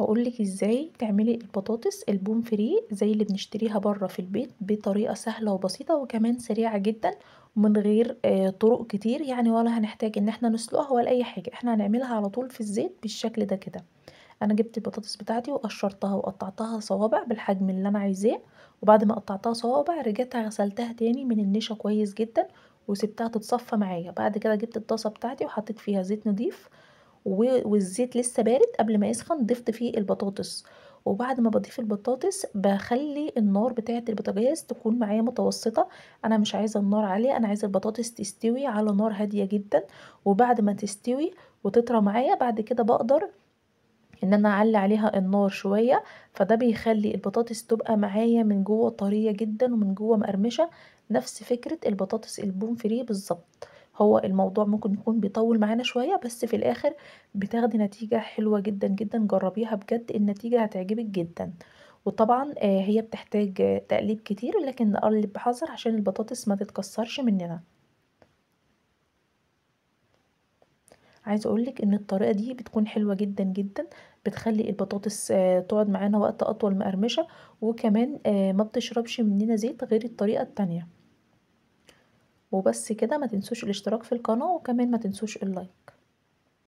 هقولك ازاي تعملي البطاطس البوم فري زي اللي بنشتريها بره في البيت بطريقه سهله وبسيطه وكمان سريعه جدا ومن غير آه، طرق كتير يعني ولا هنحتاج ان احنا نسلقها ولا اي حاجه احنا هنعملها على طول في الزيت بالشكل ده كده انا جبت البطاطس بتاعتي وقشرتها وقطعتها صوابع بالحجم اللي انا عايزاه وبعد ما قطعتها صوابع رجعت غسلتها تاني من النشا كويس جدا وسبتها تتصفى معايا بعد كده جبت الطاسه بتاعتي وحطيت فيها زيت نضيف والزيت لسه بارد قبل ما يسخن ضفت فيه البطاطس وبعد ما بضيف البطاطس بخلي النار بتاعه البوتاجاز تكون معايا متوسطه انا مش عايزه النار عاليه انا عايزه البطاطس تستوي على نار هاديه جدا وبعد ما تستوي وتطرى معايا بعد كده بقدر ان انا اعلي عليها النار شويه فده بيخلي البطاطس تبقى معايا من جوه طريه جدا ومن جوه مقرمشه نفس فكره البطاطس البوم فري بالظبط هو الموضوع ممكن يكون بيطول معانا شوية بس في الآخر بتاخدي نتيجة حلوة جدا جدا جربيها بجد النتيجة هتعجبك جدا وطبعا آه، هي بتحتاج تقليب كتير لكن نقلب بحذر عشان البطاطس ما تتكسرش مننا عايزه اقولك ان الطريقه دي بتكون حلوه جدا جدا بتخلي البطاطس آه، تقعد معانا وقت اطول مقرمشه وكمان آه، ما بتشربش مننا زيت غير الطريقه التانية وبس كده ما تنسوش الاشتراك في القناة وكمان ما تنسوش اللايك